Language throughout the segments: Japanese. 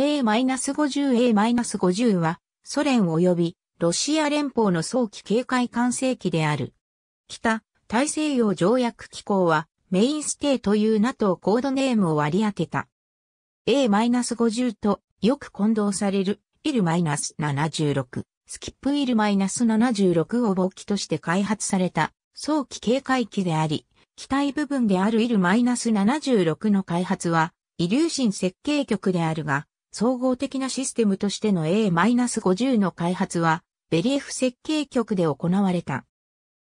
A-50A-50 は、ソ連及びロシア連邦の早期警戒管制機である。北、大西洋条約機構は、メインステイという NATO コードネームを割り当てた。A-50 とよく混同される、イル -76、スキップイル -76 を勃起として開発された早期警戒機であり、機体部分であるイル -76 の開発は、イリューシン設計局であるが、総合的なシステムとしての A-50 の開発は、ベリエフ設計局で行われた。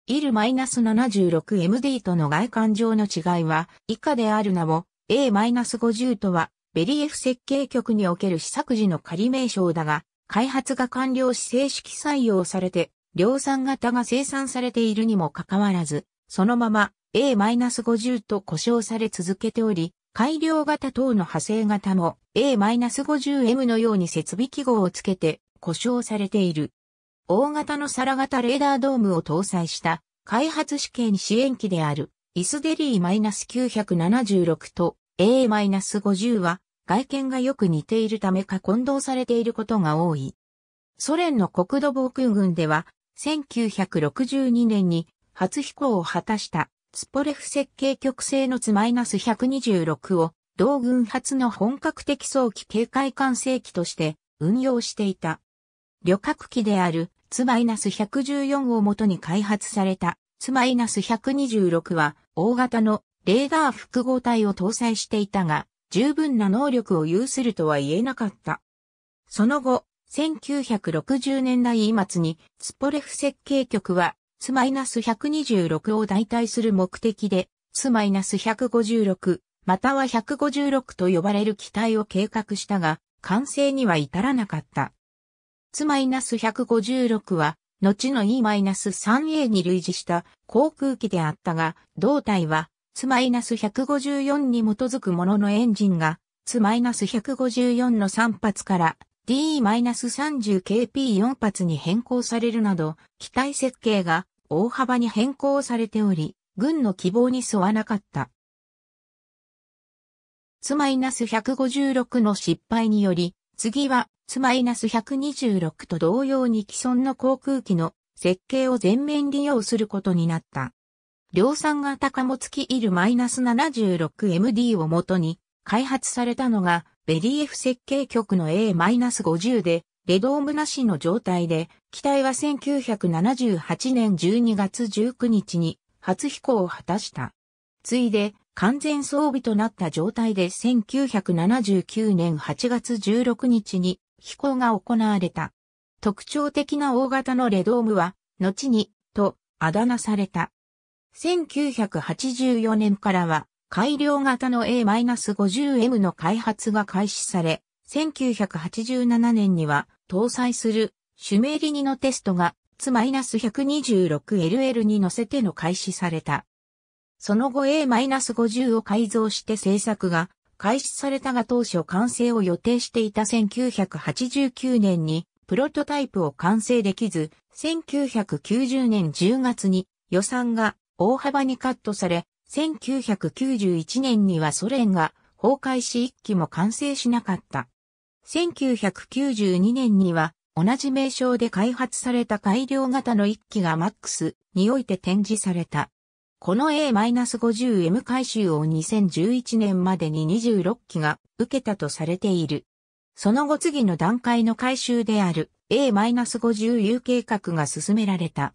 IL-76MD との外観上の違いは、以下であるなお、A-50 とは、ベリエフ設計局における試作時の仮名称だが、開発が完了し正式採用されて、量産型が生産されているにもかかわらず、そのまま A-50 と呼称され続けており、改良型等の派生型も A-50M のように設備記号をつけて故障されている。大型の皿型レーダードームを搭載した開発試験支援機であるイスデリー -976 と A-50 は外見がよく似ているためか混同されていることが多い。ソ連の国土防空軍では1962年に初飛行を果たしたツポレフ設計局製のツマイナス -126 を同軍初の本格的早期警戒管制機として運用していた。旅客機であるツマイナス -114 を元に開発されたツマイナス -126 は大型のレーダー複合体を搭載していたが十分な能力を有するとは言えなかった。その後、1960年代末にツポレフ設計局はツ -126 を代替する目的で、ツ -156、または156と呼ばれる機体を計画したが、完成には至らなかった。ツ -156 は、後の E-3A に類似した航空機であったが、胴体は、ツ -154 に基づくもののエンジンが、ツ -154 の3発から DE-30KP4 発に変更されるなど、機体設計が大幅に変更されており、軍の希望に沿わなかった。つマイナス156の失敗により、次はつマイナス126と同様に既存の航空機の設計を全面利用することになった。量産型貨物機イル -76MD をもとに開発されたのがベリーフ設計局の A-50 でレドームなしの状態で、機体は1978年12月19日に初飛行を果たした。ついで、完全装備となった状態で1979年8月16日に飛行が行われた。特徴的な大型のレドームは、後に、と、あだ名された。1984年からは、改良型の A-50M の開発が開始され、1987年には搭載するシュメリニのテストが S-126LL に乗せての開始された。その後 A-50 を改造して製作が開始されたが当初完成を予定していた1989年にプロトタイプを完成できず、1990年10月に予算が大幅にカットされ、1991年にはソ連が崩壊し一機も完成しなかった。1992年には同じ名称で開発された改良型の1機が MAX において展示された。この A-50M 回収を2011年までに26機が受けたとされている。その後次の段階の回収である A-50U 計画が進められた。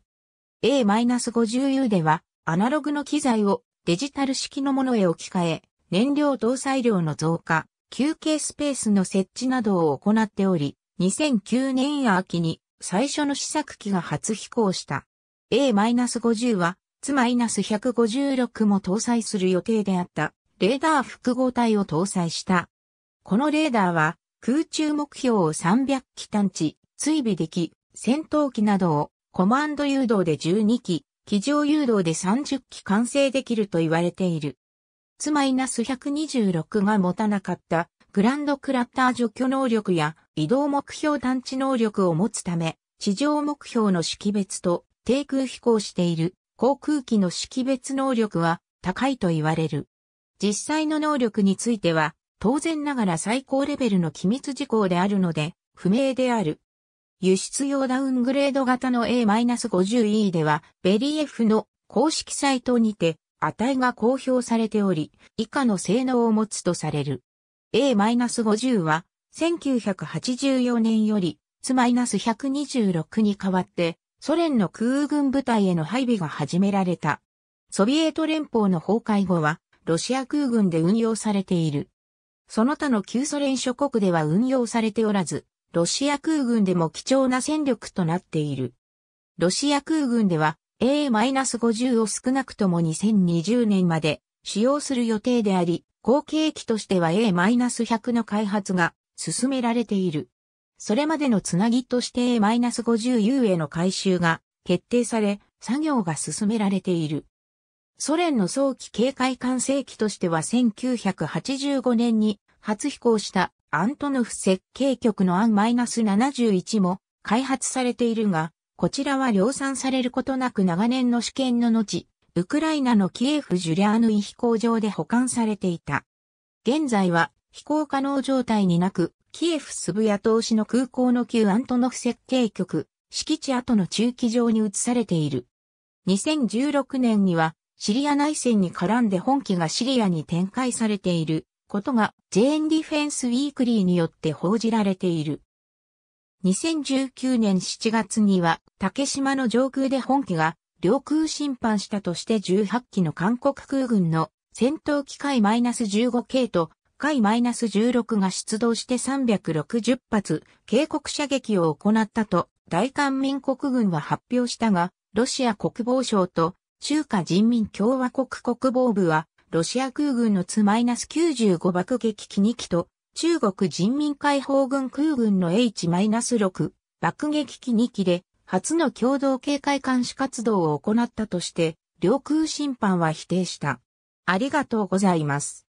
A-50U ではアナログの機材をデジタル式のものへ置き換え、燃料搭載量の増加、休憩スペースの設置などを行っており、2009年秋に最初の試作機が初飛行した。A-50 は、つ -156 も搭載する予定であったレーダー複合体を搭載した。このレーダーは空中目標を300機探知、追尾でき、戦闘機などをコマンド誘導で12機、機上誘導で30機完成できると言われている。つマイナス126が持たなかったグランドクラッター除去能力や移動目標探知能力を持つため、地上目標の識別と低空飛行している航空機の識別能力は高いと言われる。実際の能力については、当然ながら最高レベルの機密事項であるので、不明である。輸出用ダウングレード型の A-50E では、ベリー F の公式サイトにて、値が公表されており、以下の性能を持つとされる。A-50 は、1984年より、ス1 2 6に代わって、ソ連の空軍部隊への配備が始められた。ソビエト連邦の崩壊後は、ロシア空軍で運用されている。その他の旧ソ連諸国では運用されておらず、ロシア空軍でも貴重な戦力となっている。ロシア空軍では A-50 を少なくとも2020年まで使用する予定であり、後継機としては A-100 の開発が進められている。それまでのつなぎとして A-50U への改修が決定され、作業が進められている。ソ連の早期警戒管制機としては1985年に初飛行したアントノフ設計局のアン -71 も開発されているが、こちらは量産されることなく長年の試験の後、ウクライナのキエフ・ジュリアーヌイ飛行場で保管されていた。現在は飛行可能状態になく、キエフ・スブヤ投資の空港の旧アントノフ設計局、敷地跡の駐機場に移されている。2016年には、シリア内戦に絡んで本機がシリアに展開されていることが、ジェーン・ディフェンスウィークリーによって報じられている。2019年7月には、竹島の上空で本機が領空侵犯したとして18機の韓国空軍の戦闘機海 -15 系と海 -16 が出動して360発警告射撃を行ったと大韓民国軍は発表したが、ロシア国防省と中華人民共和国国防部はロシア空軍のツ -95 爆撃機2機と中国人民解放軍空軍の H-6 爆撃機2機で初の共同警戒監視活動を行ったとして、領空侵犯は否定した。ありがとうございます。